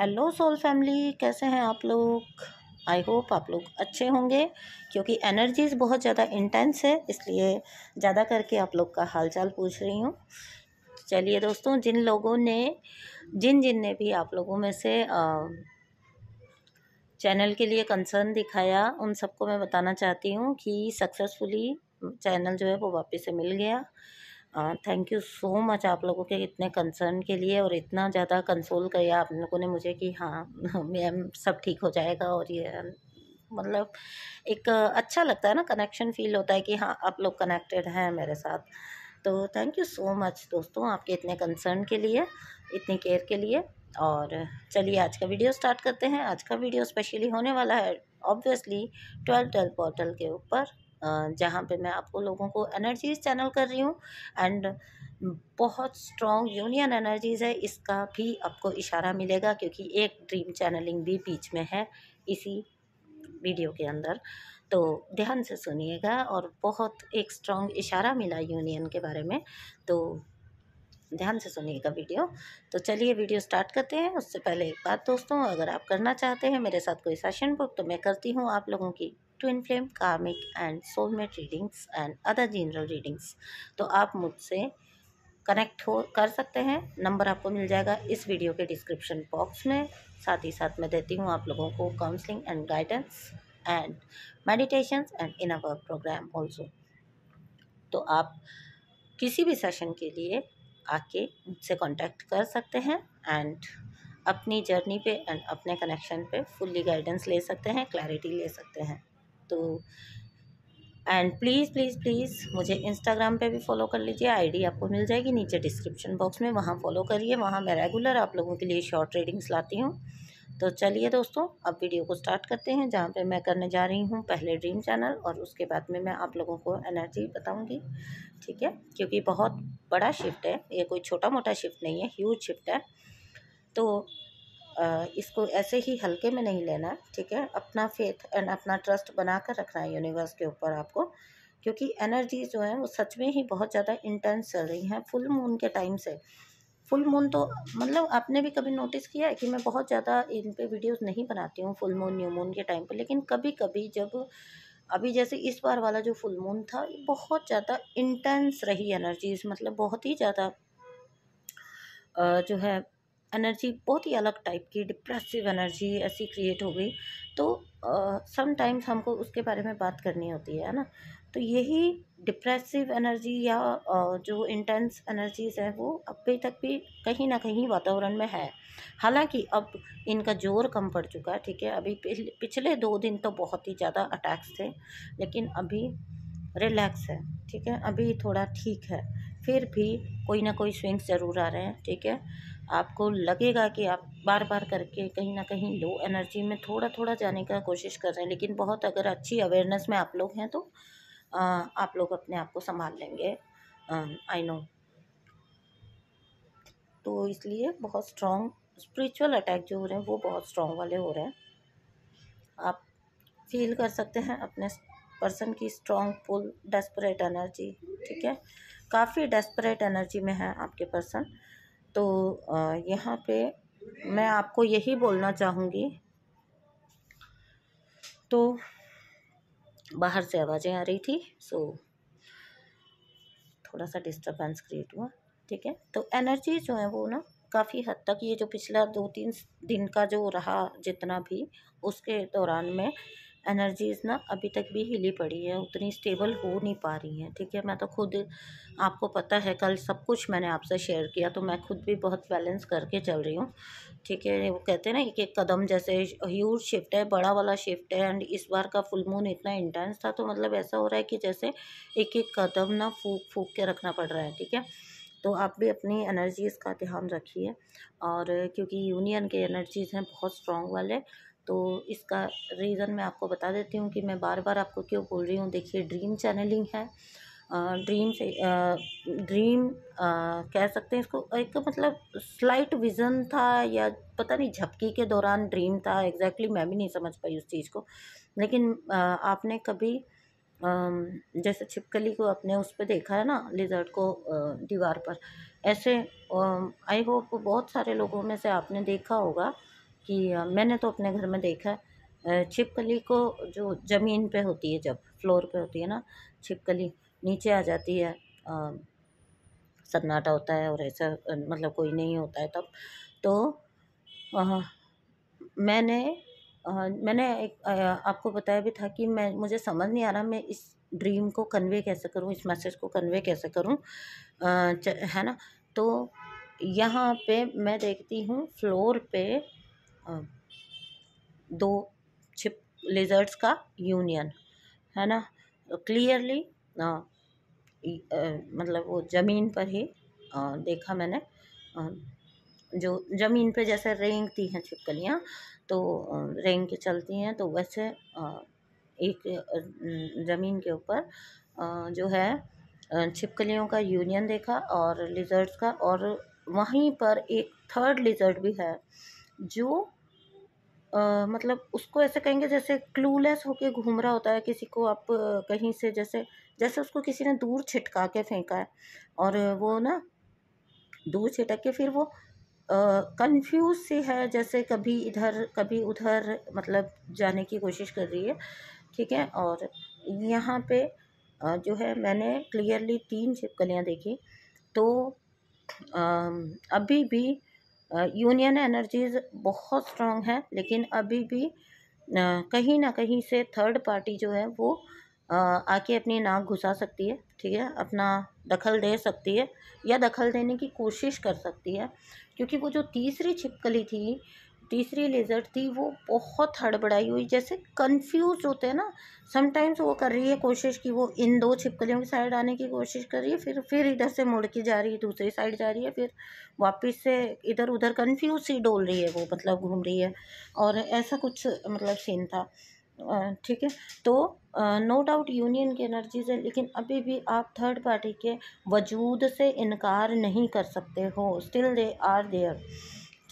hello soul family कैसे हैं आप लोग आई होप आप लोग अच्छे होंगे क्योंकि एनर्जीज बहुत ज़्यादा इंटेंस है इसलिए ज़्यादा करके आप लोग का हालचाल पूछ रही हूँ चलिए दोस्तों जिन लोगों ने जिन जिन ने भी आप लोगों में से आ, चैनल के लिए कंसर्न दिखाया उन सबको मैं बताना चाहती हूँ कि सक्सेसफुली चैनल जो है वो वापस से मिल गया थैंक यू सो मच आप लोगों के इतने कंसर्न के लिए और इतना ज़्यादा कंसोल किया आप लोगों ने मुझे कि हाँ मैम सब ठीक हो जाएगा और ये मतलब एक अच्छा लगता है ना कनेक्शन फील होता है कि हाँ आप लोग कनेक्टेड हैं मेरे साथ तो थैंक यू सो मच दोस्तों आपके इतने कंसर्न के लिए इतनी केयर के लिए और चलिए आज का वीडियो स्टार्ट करते हैं आज का वीडियो स्पेशली होने वाला है ऑब्वियसली ट्वेल्व ट्वेल्व पोर्टल के ऊपर जहाँ पे मैं आपको लोगों को एनर्जीज चैनल कर रही हूँ एंड बहुत स्ट्रॉन्ग यूनियन एनर्जीज़ है इसका भी आपको इशारा मिलेगा क्योंकि एक ड्रीम चैनलिंग भी बीच में है इसी वीडियो के अंदर तो ध्यान से सुनिएगा और बहुत एक स्ट्रॉन्ग इशारा मिला यूनियन के बारे में तो ध्यान से सुनिएगा वीडियो तो चलिए वीडियो स्टार्ट करते हैं उससे पहले एक बात दोस्तों अगर आप करना चाहते हैं मेरे साथ कोई सेशन बुक तो मैं करती हूँ आप लोगों की twin flame karmic and soulmate readings and other general readings तो आप मुझसे कनेक्ट हो कर सकते हैं नंबर आपको मिल जाएगा इस वीडियो के डिस्क्रिप्शन बॉक्स में साथ ही साथ मैं देती हूँ आप लोगों को counselling and guidance and meditation and in our programme also तो आप किसी भी सेशन के लिए आके मुझसे कांटेक्ट कर सकते हैं एंड अपनी जर्नी पे एंड अपने कनेक्शन पे फुल्ली गाइडेंस ले सकते हैं क्लैरिटी ले सकते हैं तो एंड प्लीज़ प्लीज़ प्लीज़ मुझे इंस्टाग्राम पे भी फॉलो कर लीजिए आईडी आपको मिल जाएगी नीचे डिस्क्रिप्शन बॉक्स में वहाँ फॉलो करिए वहाँ मैं रेगुलर आप लोगों के लिए शॉर्ट रीडिंग्स लाती हूँ तो चलिए दोस्तों अब वीडियो को स्टार्ट करते हैं जहाँ पे मैं करने जा रही हूँ पहले ड्रीम चैनल और उसके बाद में मैं आप लोगों को एनर्जी बताऊँगी ठीक है क्योंकि बहुत बड़ा शिफ्ट है ये कोई छोटा मोटा शिफ्ट नहीं है ह्यूज शिफ्ट है तो इसको ऐसे ही हल्के में नहीं लेना ठीक है अपना फेथ एंड अपना ट्रस्ट बना कर रखना है यूनिवर्स के ऊपर आपको क्योंकि एनर्जी जो है वो सच में ही बहुत ज़्यादा इंटेंस चल रही है फुल मून के टाइम से फुल मून तो मतलब आपने भी कभी नोटिस किया है कि मैं बहुत ज़्यादा इन पे वीडियोस नहीं बनाती हूँ फुल मून न्यू मून के टाइम पे लेकिन कभी कभी जब अभी जैसे इस बार वाला जो फुल मून था बहुत ज़्यादा इंटेंस रही एनर्जीज मतलब बहुत ही ज़्यादा जो है एनर्जी बहुत ही अलग टाइप की डिप्रेसिव एनर्जी ऐसी क्रिएट हो गई तो समटाइम्स uh, हमको उसके बारे में बात करनी होती है ना तो यही डिप्रेसिव एनर्जी या uh, जो इंटेंस एनर्जीज हैं वो अभी तक भी कहीं ना कहीं वातावरण में है हालांकि अब इनका जोर कम पड़ चुका है ठीक है अभी पिछले दो दिन तो बहुत ही ज़्यादा अटैक्स थे लेकिन अभी रिलैक्स है ठीक है अभी थोड़ा ठीक है फिर भी कोई ना कोई स्विंग्स ज़रूर आ रहे हैं ठीक है आपको लगेगा कि आप बार बार करके कहीं ना कहीं लो एनर्जी में थोड़ा थोड़ा जाने का कोशिश कर रहे हैं लेकिन बहुत अगर अच्छी अवेयरनेस में आप लोग हैं तो आ, आप लोग अपने आप को संभाल लेंगे आई नो तो इसलिए बहुत स्ट्रॉन्ग स्पिरिचुअल अटैक जो हो रहे हैं वो बहुत स्ट्रॉन्ग वाले हो रहे हैं आप फील कर सकते हैं अपने पर्सन की स्ट्रॉन्ग पुल डेस्परेट एनर्जी ठीक है काफ़ी डेस्परेट एनर्जी में है आपके पर्सन तो यहाँ पे मैं आपको यही बोलना चाहूँगी तो बाहर से आवाज़ें आ रही थी सो थोड़ा सा डिस्टर्बेंस क्रिएट हुआ ठीक है तो एनर्जी जो है वो ना काफ़ी हद तक ये जो पिछला दो तीन दिन का जो रहा जितना भी उसके दौरान में एनर्जीज़ ना अभी तक भी हिली पड़ी है उतनी स्टेबल हो नहीं पा रही हैं ठीक है मैं तो खुद आपको पता है कल सब कुछ मैंने आपसे शेयर किया तो मैं खुद भी बहुत बैलेंस करके चल रही हूँ ठीक है वो कहते हैं ना एक एक कदम जैसे ह्यूज शिफ्ट है बड़ा वाला शिफ्ट है एंड इस बार का फुल मून इतना इंटेंस था तो मतलब ऐसा हो रहा है कि जैसे एक एक कदम ना फूक फूक के रखना पड़ रहा है ठीक है तो आप भी अपनी एनर्जीज़ का ध्यान रखिए और क्योंकि यूनियन के एनर्जीज़ हैं बहुत स्ट्रॉन्ग वाले तो इसका रीज़न मैं आपको बता देती हूँ कि मैं बार बार आपको क्यों बोल रही हूँ देखिए ड्रीम चैनलिंग है ड्रीम से ड्रीम कह सकते हैं इसको एक मतलब स्लाइट विज़न था या पता नहीं झपकी के दौरान ड्रीम था एग्जैक्टली exactly मैं भी नहीं समझ पाई उस चीज़ को लेकिन आ, आपने कभी जैसे छिपकली को अपने उस पर देखा है ना लिजर्ट को दीवार पर ऐसे आई होप बहुत सारे लोगों में से आपने देखा होगा कि मैंने तो अपने घर में देखा है छिपकली को जो ज़मीन पे होती है जब फ्लोर पे होती है ना छिपकली नीचे आ जाती है सन्नाटा होता है और ऐसा मतलब कोई नहीं होता है तब तो आ, मैंने आ, मैंने एक आ, आपको बताया भी था कि मैं मुझे समझ नहीं आ रहा मैं इस ड्रीम को कन्वे कैसे करूँ इस मैसेज को कन्वे कैसे करूँ है ना तो यहाँ पे मैं देखती हूँ फ्लोर पे दो छिप लेज़र्स का यूनियन है ना क्लियरली मतलब वो ज़मीन पर ही देखा मैंने जो ज़मीन पे जैसे रेंगती हैं छिपकलियाँ तो रेंग के चलती हैं तो वैसे एक ज़मीन के ऊपर जो है छिपकलियों का यूनियन देखा और लिजर्ड्स का और वहीं पर एक थर्ड लिजर्ड भी है जो आ, मतलब उसको ऐसे कहेंगे जैसे क्लूलेस होके घूम रहा होता है किसी को आप कहीं से जैसे जैसे उसको किसी ने दूर छिटका के फेंका है और वो ना दूर छिटक के फिर वो कंफ्यूज सी है जैसे कभी इधर कभी उधर मतलब जाने की कोशिश कर रही है ठीक है और यहाँ पे जो है मैंने क्लियरली तीन छिपकलियाँ देखी तो अभी भी यूनियन एनर्जीज़ बहुत स्ट्रांग है लेकिन अभी भी कहीं ना कहीं से थर्ड पार्टी जो है वो आके अपनी नाक घुसा सकती है ठीक है अपना दखल दे सकती है या दखल देने की कोशिश कर सकती है क्योंकि वो जो तीसरी छिपकली थी तीसरी लिजर्ट थी वो बहुत हड़बड़ाई हुई जैसे कंफ्यूज होते हैं ना समटाइम्स वो कर रही है कोशिश कि वो इन दो छिपकलियों की साइड आने की कोशिश कर रही है फिर फिर इधर से मुड़ के जा रही है दूसरी साइड जा रही है फिर वापस से इधर उधर कंफ्यूज सी डोल रही है वो मतलब घूम रही है और ऐसा कुछ मतलब सीन था ठीक है तो नो डाउट यूनियन की एनर्जीज है लेकिन अभी भी आप थर्ड पार्टी के वजूद से इनकार नहीं कर सकते हो स्टिल दे आर देयर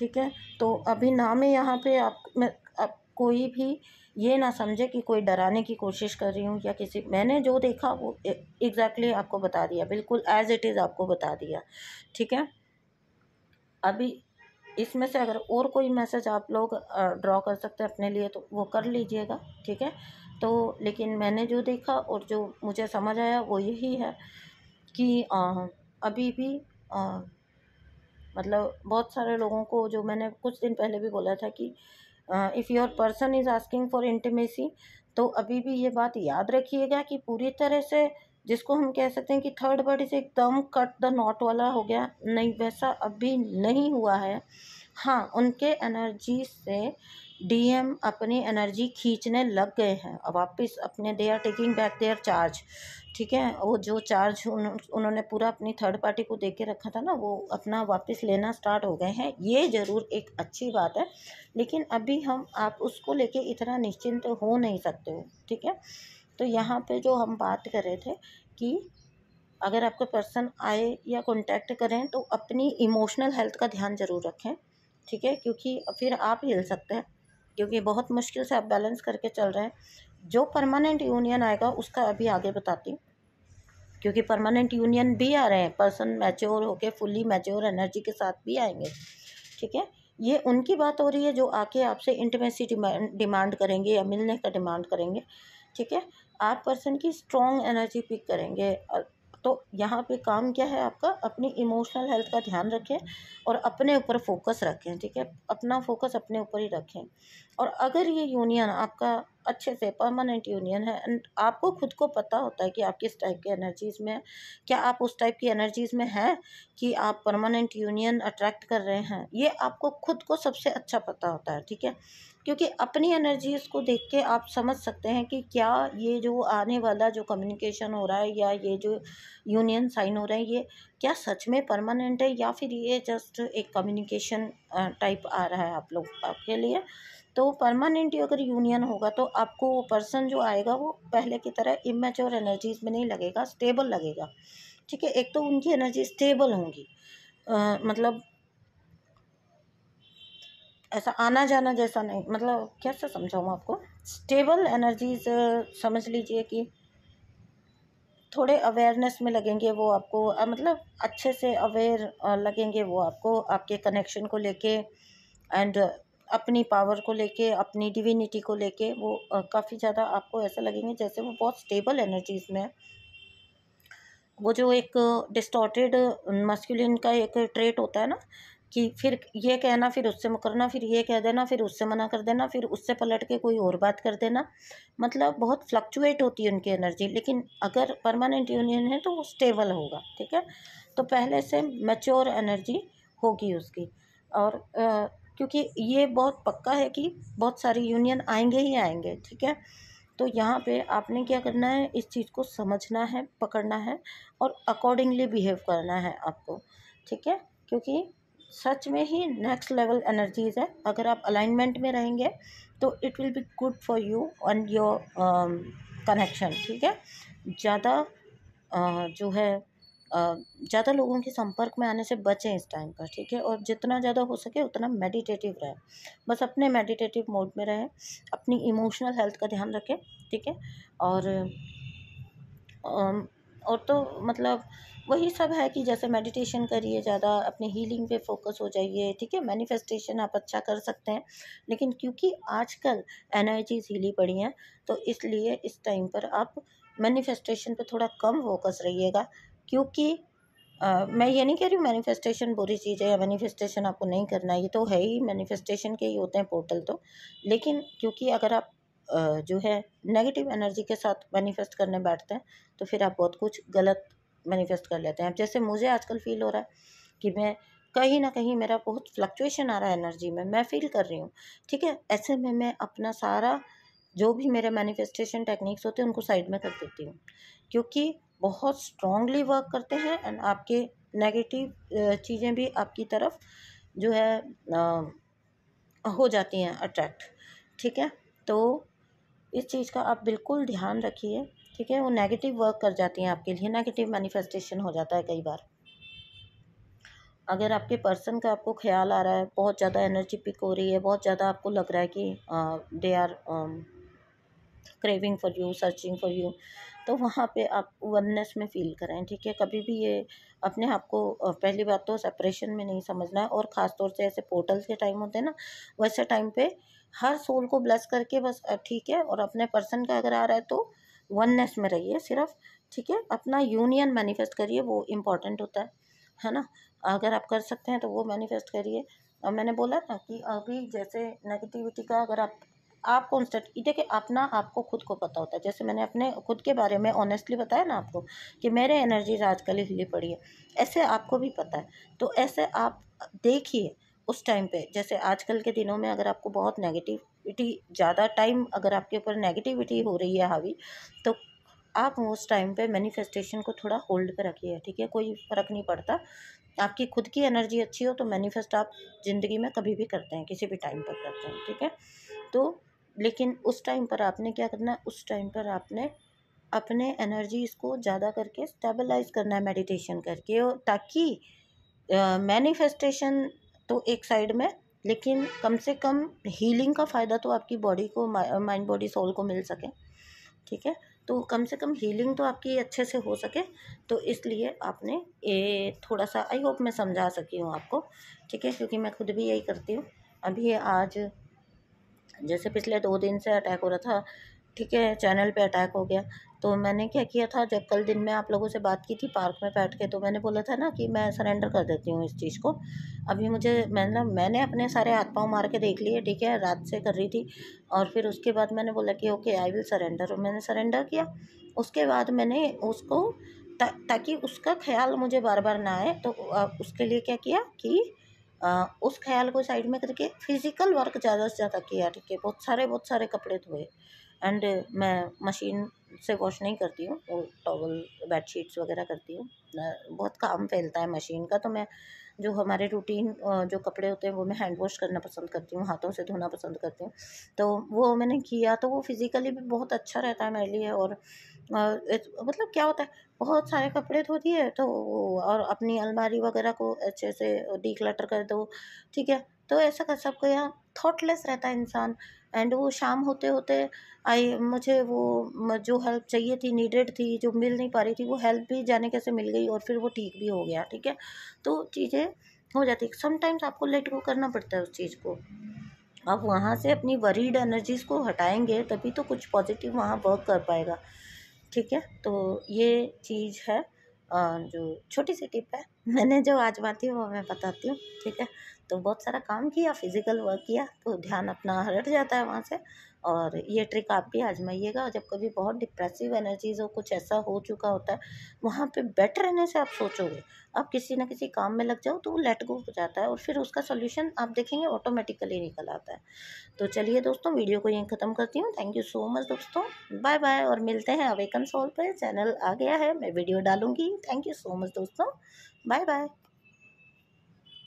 ठीक है तो अभी ना मैं यहाँ पे आप मैं आप कोई भी ये ना समझे कि कोई डराने की कोशिश कर रही हूँ या किसी मैंने जो देखा वो एग्जैक्टली exactly आपको बता दिया बिल्कुल एज़ इट इज़ आपको बता दिया ठीक है अभी इसमें से अगर और कोई मैसेज आप लोग ड्रॉ कर सकते हैं अपने लिए तो वो कर लीजिएगा ठीक है तो लेकिन मैंने जो देखा और जो मुझे समझ आया वो यही है कि आ, अभी भी आ, मतलब बहुत सारे लोगों को जो मैंने कुछ दिन पहले भी बोला था कि if your person is asking for intimacy तो अभी भी ये बात याद रखिएगा कि पूरी तरह से जिसको हम कह सकते हैं कि थर्ड पार्टी से एकदम कट द नॉट वाला हो गया नहीं वैसा अभी नहीं हुआ है हाँ उनके एनर्जी से डीएम अपनी एनर्जी खींचने लग गए हैं अब वापस अपने they are taking back their charge ठीक है वो जो चार्ज उन, उन्होंने पूरा अपनी थर्ड पार्टी को दे के रखा था ना वो अपना वापस लेना स्टार्ट हो गए हैं ये ज़रूर एक अच्छी बात है लेकिन अभी हम आप उसको लेके इतना निश्चिंत हो नहीं सकते हो ठीक है तो यहाँ पे जो हम बात कर रहे थे कि अगर आपको पर्सन आए या कॉन्टैक्ट करें तो अपनी इमोशनल हेल्थ का ध्यान ज़रूर रखें ठीक है क्योंकि फिर आप हिल सकते हैं क्योंकि बहुत मुश्किल से आप बैलेंस करके चल रहे हैं जो परमानेंट यूनियन आएगा उसका अभी आगे बताती हूँ क्योंकि परमानेंट यूनियन भी आ रहे हैं पर्सन मैच्योर होके फुली मैच्योर एनर्जी के साथ भी आएंगे ठीक है ये उनकी बात हो रही है जो आके आपसे इंटमेसी डिमांड करेंगे या मिलने का डिमांड करेंगे ठीक है आप पर्सन की स्ट्रॉन्ग एनर्जी पिक करेंगे और तो यहाँ पे काम क्या है आपका अपनी इमोशनल हेल्थ का ध्यान रखें और अपने ऊपर फोकस रखें ठीक है अपना फोकस अपने ऊपर ही रखें और अगर ये यूनियन आपका अच्छे से परमानेंट यूनियन है एंड आपको खुद को पता होता है कि आप किस टाइप की एनर्जीज़ में क्या आप उस टाइप की एनर्जीज़ में हैं कि आप परमानेंट यूनियन अट्रैक्ट कर रहे हैं ये आपको खुद को सबसे अच्छा पता होता है ठीक है क्योंकि अपनी एनर्जीज़ को देख के आप समझ सकते हैं कि क्या ये जो आने वाला जो कम्युनिकेशन हो रहा है या ये जो यूनियन साइन हो रहा है ये क्या सच में परमानेंट है या फिर ये जस्ट एक कम्युनिकेशन टाइप आ रहा है आप लोग आपके लिए तो परमानेंट अगर यूनियन होगा तो आपको वो पर्सन जो आएगा वो पहले की तरह इमेच्योर एनर्जीज़ में नहीं लगेगा स्टेबल लगेगा ठीक है एक तो उनकी एनर्जी स्टेबल होंगी आ, मतलब ऐसा आना जाना जैसा नहीं मतलब कैसे समझाऊँ आपको स्टेबल एनर्जीज समझ लीजिए कि थोड़े अवेयरनेस में लगेंगे वो आपको मतलब अच्छे से अवेयर लगेंगे वो आपको आपके कनेक्शन को लेके एंड अपनी पावर को लेके अपनी डिविनिटी को लेके वो काफ़ी ज़्यादा आपको ऐसा लगेंगे जैसे वो बहुत स्टेबल एनर्जीज में है वो जो एक डिस्टॉर्टेड मस्कुलिन का एक ट्रेट होता है ना कि फिर ये कहना फिर उससे मुकरना फिर ये कह देना फिर उससे मना कर देना फिर उससे पलट के कोई और बात कर देना मतलब बहुत फ्लक्चुएट होती है उनकी एनर्जी लेकिन अगर परमानेंट यूनियन है तो वो स्टेबल होगा ठीक है तो पहले से मैच्योर एनर्जी होगी उसकी और आ, क्योंकि ये बहुत पक्का है कि बहुत सारी यूनियन आएंगे ही आएंगे ठीक है तो यहाँ पे आपने क्या करना है इस चीज़ को समझना है पकड़ना है और अकॉर्डिंगली बिहेव करना है आपको ठीक है क्योंकि सच में ही नेक्स्ट लेवल एनर्जीज है अगर आप अलाइनमेंट में रहेंगे तो it will be good for you and your connection ठीक है ज़्यादा जो है ज़्यादा लोगों के संपर्क में आने से बचें इस टाइम पर ठीक है और जितना ज़्यादा हो सके उतना मेडिटेटिव रहें बस अपने मेडिटेटिव मोड में रहें अपनी इमोशनल हेल्थ का ध्यान रखें ठीक है और और तो मतलब वही सब है कि जैसे मेडिटेशन करिए ज़्यादा अपने हीलिंग पे फोकस हो जाइए ठीक है मैनिफेस्टेशन आप अच्छा कर सकते हैं लेकिन क्योंकि आजकल एनर्जीज हीली पड़ी हैं तो इसलिए इस टाइम पर आप मैनिफेस्टेशन पे थोड़ा कम फोकस रहिएगा क्योंकि आ, मैं ये नहीं कह रही हूँ मैनिफेस्टेशन बुरी चीज़ है या मैनिफेस्टेशन आपको नहीं करना ये तो है ही मैनिफेस्टेशन के ही होते हैं पोर्टल तो लेकिन क्योंकि अगर आप जो है नेगेटिव एनर्जी के साथ मैनिफेस्ट करने बैठते हैं तो फिर आप बहुत कुछ गलत मैनिफेस्ट कर लेते हैं जैसे मुझे आजकल फील हो रहा है कि मैं कहीं ना कहीं मेरा बहुत फ्लक्चुएशन आ रहा है एनर्जी में मैं फील कर रही हूँ ठीक है ऐसे में मैं अपना सारा जो भी मेरे मैनिफेस्टेशन टेक्निक्स होते हैं उनको साइड में कर देती हूँ क्योंकि बहुत स्ट्रॉन्गली वर्क करते हैं एंड आपके नेगेटिव चीज़ें भी आपकी तरफ जो है आ, हो जाती हैं अट्रैक्ट ठीक है तो इस चीज़ का आप बिल्कुल ध्यान रखिए ठीक है वो नेगेटिव वर्क कर जाती हैं आपके लिए नेगेटिव मैनिफेस्टेशन हो जाता है कई बार अगर आपके पर्सन का आपको ख्याल आ रहा है बहुत ज़्यादा एनर्जी पिक हो रही है बहुत ज़्यादा आपको लग रहा है कि they are craving for you searching for you तो वहाँ पे आप वननेस में फील करें ठीक है कभी भी ये अपने आप को पहली बात तो सेपरेशन में नहीं समझना है और ख़ास तौर से ऐसे पोर्टल्स के टाइम होते हैं ना वैसे टाइम पे हर सोल को ब्लेस करके बस ठीक है और अपने पर्सन का अगर आ रहा है तो वननेस में रहिए सिर्फ ठीक है अपना यूनियन मैनिफेस्ट करिए वो इम्पॉर्टेंट होता है है ना अगर आप कर सकते हैं तो वो मैनिफेस्ट करिए और मैंने बोला ना कि अभी जैसे नेगेटिविटी का अगर आप आप कॉन्स्टेंट देखिए अपना आपको खुद को पता होता है जैसे मैंने अपने खुद के बारे में ऑनेस्टली बताया ना आपको कि मेरे एनर्जीज आजकल हिली पड़ी है ऐसे आपको भी पता है तो ऐसे आप देखिए उस टाइम पे जैसे आजकल के दिनों में अगर आपको बहुत नेगेटिव नेगेटिविटी ज़्यादा टाइम अगर आपके ऊपर नेगेटिविटी हो रही है हावी तो आप उस टाइम पे मैनिफेस्टेशन को थोड़ा होल्ड पे रखिए ठीक है कोई फ़र्क नहीं पड़ता आपकी खुद की एनर्जी अच्छी हो तो मैनिफेस्ट आप ज़िंदगी में कभी भी करते हैं किसी भी टाइम पर करते हैं ठीक है तो लेकिन उस टाइम पर आपने क्या करना है उस टाइम पर आपने अपने एनर्जीज़ को ज़्यादा करके स्टेबलाइज करना है मेडिटेशन करके ताकि मैनिफेस्टेशन तो एक साइड में लेकिन कम से कम हीलिंग का फ़ायदा तो आपकी बॉडी को माइंड बॉडी सोल को मिल सके ठीक है तो कम से कम हीलिंग तो आपकी अच्छे से हो सके तो इसलिए आपने ये थोड़ा सा आई होप मैं समझा सकी हूँ आपको ठीक है क्योंकि मैं खुद भी यही करती हूँ अभी आज जैसे पिछले दो दिन से अटैक हो रहा था ठीक है चैनल पे अटैक हो गया तो मैंने क्या किया था जब कल दिन में आप लोगों से बात की थी पार्क में बैठ के तो मैंने बोला था ना कि मैं सरेंडर कर देती हूँ इस चीज़ को अभी मुझे मैंने मैंने अपने सारे हाथ पाँव मार के देख लिए ठीक है रात से कर रही थी और फिर उसके बाद मैंने बोला कि ओके आई विल सरेंडर और मैंने सरेंडर किया उसके बाद मैंने उसको ता, ताकि उसका ख्याल मुझे बार बार ना आए तो उसके लिए क्या किया कि आ, उस ख्याल को साइड में करके फिज़िकल वर्क ज़्यादा से ज़्यादा किया ठीक है बहुत सारे बहुत सारे कपड़े धोए एंड मैं मशीन से वॉश नहीं करती हूँ वो टॉवल बेडशीट्स वगैरह करती हूँ बहुत काम फैलता है मशीन का तो मैं जो हमारे रूटीन जो कपड़े होते हैं वो मैं हैंड वॉश करना पसंद करती हूँ हाथों से धोना पसंद करती हूँ तो वो मैंने किया तो वो फिज़िकली भी बहुत अच्छा रहता है मेरे लिए और मतलब क्या होता है बहुत सारे कपड़े धो दिए तो और अपनी अलमारी वगैरह को अच्छे से डी कर दो ठीक है तो ऐसा कर सबको यहाँ थाटलेस रहता है इंसान एंड वो शाम होते होते आई मुझे वो जो हेल्प चाहिए थी नीडेड थी जो मिल नहीं पा रही थी वो हेल्प भी जाने कैसे मिल गई और फिर वो ठीक भी हो गया ठीक है तो चीज़ें हो जाती समटाइम्स आपको लेट गो करना पड़ता है उस चीज़ को आप वहाँ से अपनी वरीड एनर्जीज़ को हटाएंगे तभी तो कुछ पॉजिटिव वहाँ वर्क कर पाएगा ठीक है तो ये चीज़ है जो छोटी सी टिप है मैंने जो आजमाती हूँ वो मैं बताती हूँ ठीक है तो बहुत सारा काम किया फिज़िकल वर्क किया तो ध्यान अपना हट जाता है वहाँ से और ये ट्रिक आप भी आजमाइएगा जब कभी बहुत डिप्रेसिव एनर्जीज हो कुछ ऐसा हो चुका होता है वहाँ पे बेटर रहने से आप सोचोगे आप किसी ना किसी काम में लग जाओ तो वो लेट गो हो जाता है और फिर उसका सोल्यूशन आप देखेंगे ऑटोमेटिकली निकल आता है तो चलिए दोस्तों वीडियो को यहीं ख़त्म करती हूँ थैंक यू सो मच दोस्तों बाय बाय और मिलते हैं अवेकन सॉल्व पर चैनल आ गया है मैं वीडियो डालूंगी थैंक यू सो मच दोस्तों बाय बाय